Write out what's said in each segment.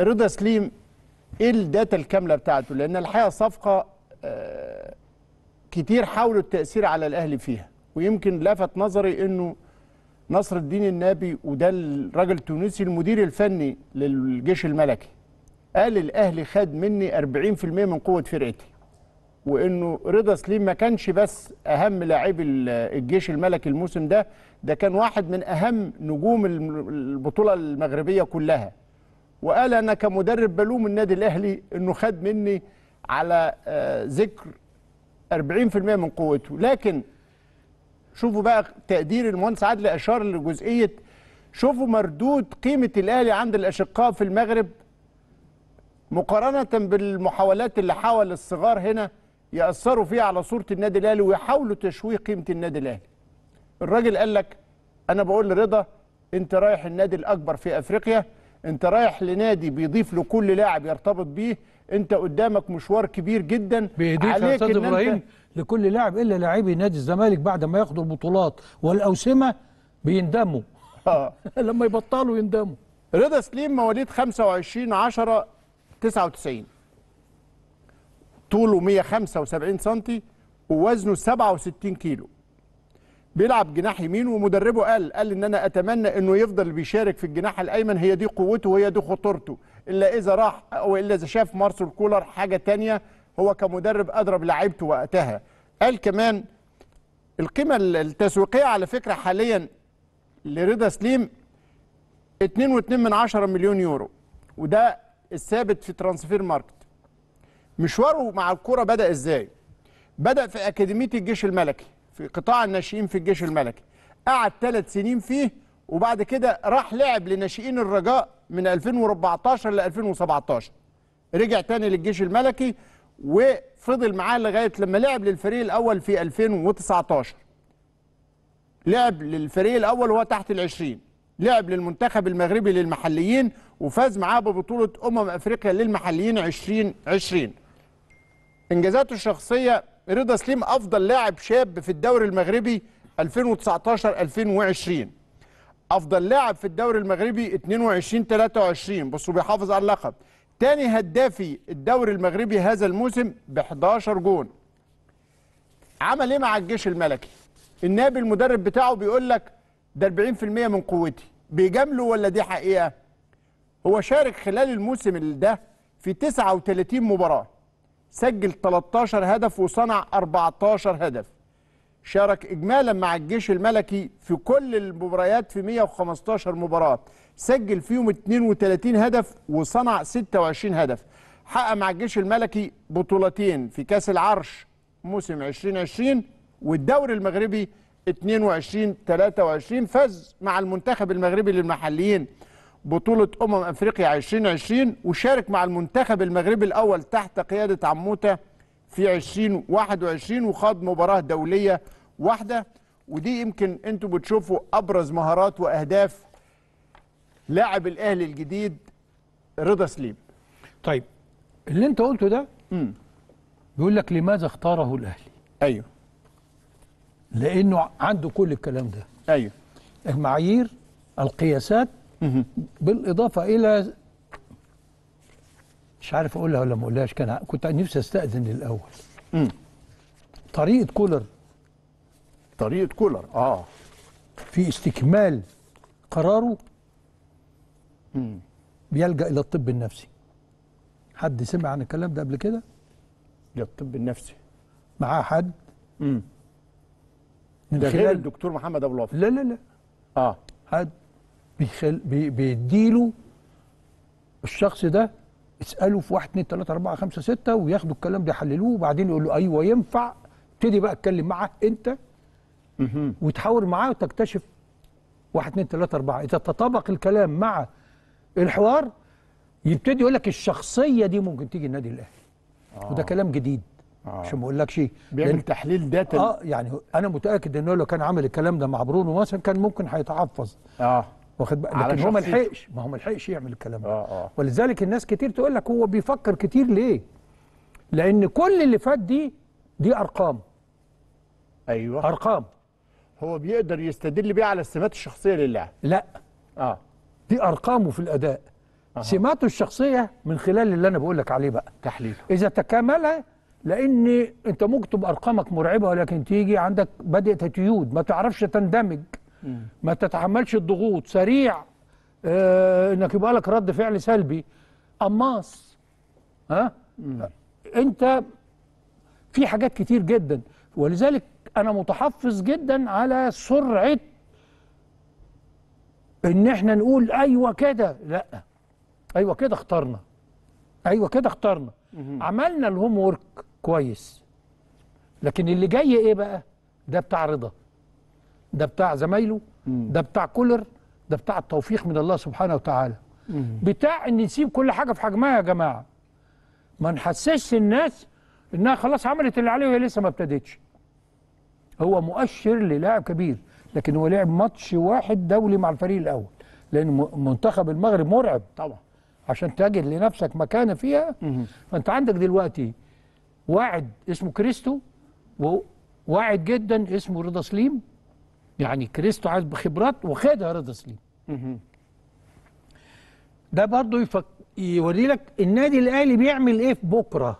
رضا سليم ايه الداتا الكامله بتاعته لان الحقيقه صفقه آه، كتير حاولوا التاثير على الاهلي فيها ويمكن لفت نظري انه نصر الدين النابي وده الراجل التونسي المدير الفني للجيش الملكي قال الاهلي خد مني 40% من قوه فرقتي وانه رضا سليم ما كانش بس اهم لاعب الجيش الملكي الموسم ده ده كان واحد من اهم نجوم البطوله المغربيه كلها وقال انا كمدرب بلوم النادي الاهلي انه خد مني على آه، ذكر 40% من قوته لكن شوفوا بقى تقدير المهندس عادل اشار لجزئيه شوفوا مردود قيمه الاهلي عند الاشقاء في المغرب مقارنه بالمحاولات اللي حاول الصغار هنا ياثروا فيها على صوره النادي الاهلي ويحاولوا تشويه قيمه النادي الاهلي. الراجل قال لك انا بقول لرضا انت رايح النادي الاكبر في افريقيا انت رايح لنادي بيضيف له كل لاعب يرتبط بيه انت قدامك مشوار كبير جدا بيضيف عليك يا إن ابراهيم انت لكل لاعب الا لاعبي نادي الزمالك بعد ما ياخدوا البطولات والاوسمه بيندموا آه. لما يبطلوا يندموا رضا سليم مواليد 25 10 99 طوله 175 سم ووزنه 67 كيلو بيلعب جناح يمين ومدربه قال قال ان انا اتمنى انه يفضل بيشارك في الجناح الايمن هي دي قوته وهي دي خطورته الا اذا راح او الا اذا شاف مارسل كولر حاجه تانية هو كمدرب اضرب لعيبته وقتها قال كمان القيمه التسويقيه على فكره حاليا لرضا سليم 2.2 من 10 مليون يورو وده الثابت في ترانسفير ماركت مشواره مع الكوره بدا ازاي بدا في اكاديميه الجيش الملكي في قطاع الناشئين في الجيش الملكي قعد ثلاث سنين فيه وبعد كده راح لعب لناشئين الرجاء من 2014 ل 2017 رجع تاني للجيش الملكي وفضل معاه لغايه لما لعب للفريق الاول في 2019 لعب للفريق الاول وهو تحت ال20 لعب للمنتخب المغربي للمحليين وفاز معاه ببطوله امم افريقيا للمحليين 2020 انجازاته الشخصيه رضا سليم افضل لاعب شاب في الدوري المغربي 2019 2020 افضل لاعب في الدوري المغربي 22 23 بصوا بيحافظ على اللقب تاني هدافي الدوري المغربي هذا الموسم ب 11 جون عمل ايه مع الجيش الملكي النابي المدرب بتاعه بيقول لك ده 40% من قوتي بيجامله ولا دي حقيقه هو شارك خلال الموسم ده في 39 مباراه سجل 13 هدف وصنع 14 هدف شارك إجمالا مع الجيش الملكي في كل المباريات في 115 مباراة سجل فيهم 32 هدف وصنع 26 هدف حقق مع الجيش الملكي بطولتين في كاس العرش موسم 2020 والدوري المغربي 22 23 فاز مع المنتخب المغربي للمحليين بطولة أمم أفريقيا 2020 وشارك مع المنتخب المغربي الأول تحت قيادة عموتة في 2021 وخاض مباراة دولية واحدة ودي يمكن أنتوا بتشوفوا أبرز مهارات وأهداف لاعب الأهلي الجديد رضا سليم طيب اللي أنت قلته ده مم. بيقول لك لماذا اختاره الأهلي أيوه لأنه عنده كل الكلام ده أيوه المعايير القياسات بالاضافه الى مش عارف اقولها ولا ما اقولهاش كان كنت نفسي استاذن الاول طريقه كولر طريقه كولر اه في استكمال قراره مم. بيلجا الى الطب النفسي حد سمع عن الكلام ده قبل كده للطب النفسي معاه حد امم ده غير الدكتور محمد ابو الوفا لا لا لا اه حد بيخل بي بيديله الشخص ده اساله في 1 2 3 4 5 6 وياخدوا الكلام ده يحللوه وبعدين يقول له ايوه ينفع ابتدي بقى اتكلم معاه انت وتحاور معاه وتكتشف 1 2 3 4 اذا تطابق الكلام مع الحوار يبتدي يقول لك الشخصيه دي ممكن تيجي النادي الاهلي آه. وده كلام جديد آه. عشان ما اقولكش بيعمل تحليل داتا اه يعني انا متاكد ان هو لو كان عمل الكلام ده مع برونو مثلا كان ممكن هيتحفظ اه واخد بقى لكن هو ما لحقش ما هو ما لحقش يعمل الكلام ده آه،, آه ولذلك الناس كتير تقول لك هو بيفكر كتير ليه لان كل اللي فات دي دي ارقام ايوه ارقام هو بيقدر يستدل بيها على السمات الشخصيه للاعب لا اه دي ارقامه في الاداء آه. سماته الشخصيه من خلال اللي انا بقول لك عليه بقى تحليله اذا تكامل لان انت ممكن تبقى ارقامك مرعبه ولكن تيجي عندك بدات تيود ما تعرفش تندمج ما تتحملش الضغوط سريع آه، انك يبقى لك رد فعل سلبي قماص ها مم. انت في حاجات كتير جدا ولذلك انا متحفظ جدا على سرعه ان احنا نقول ايوه كده لا ايوه كده اخترنا ايوه كده اخترنا مم. عملنا الهوم ورك كويس لكن اللي جاي ايه بقى ده بتاع رضا ده بتاع زمايله ده بتاع كولر ده بتاع التوفيق من الله سبحانه وتعالى بتاع ان نسيب كل حاجه في حجمها يا جماعه ما نحسسش الناس انها خلاص عملت اللي عليها وهي لسه ما ابتدتش هو مؤشر للاعب كبير لكن هو لعب ماتش واحد دولي مع الفريق الاول لان منتخب المغرب مرعب طبعا عشان تجد لنفسك مكانه فيها فانت عندك دلوقتي واعد اسمه كريستو وواعد جدا اسمه رضا سليم يعني كريستو عايز بخبرات وخدها رضا سليم ده برضه يفك... يوري لك النادي الاهلي بيعمل ايه في بكره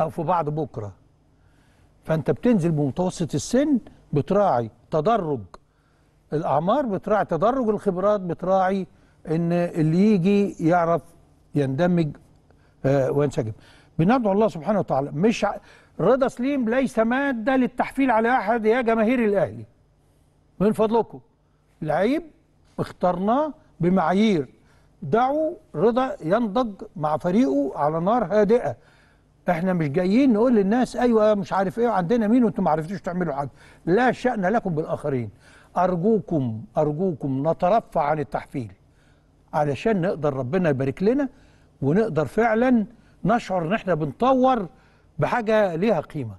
او في بعد بكره فانت بتنزل بمتوسط السن بتراعي تدرج الاعمار بتراعي تدرج الخبرات بتراعي ان اللي يجي يعرف يندمج آه وينسجم بندعو الله سبحانه وتعالى مش رضا سليم ليس ماده للتحفيل على احد يا جماهير الاهلي من فضلكم لعيب اخترناه بمعايير دعوا رضا ينضج مع فريقه على نار هادئه احنا مش جايين نقول للناس ايوه مش عارف ايه عندنا مين وانتم ما عرفتوش تعملوا حاجه لا شان لكم بالاخرين ارجوكم ارجوكم نترفع عن التحفيل علشان نقدر ربنا يبارك لنا ونقدر فعلا نشعر ان احنا بنطور بحاجه ليها قيمه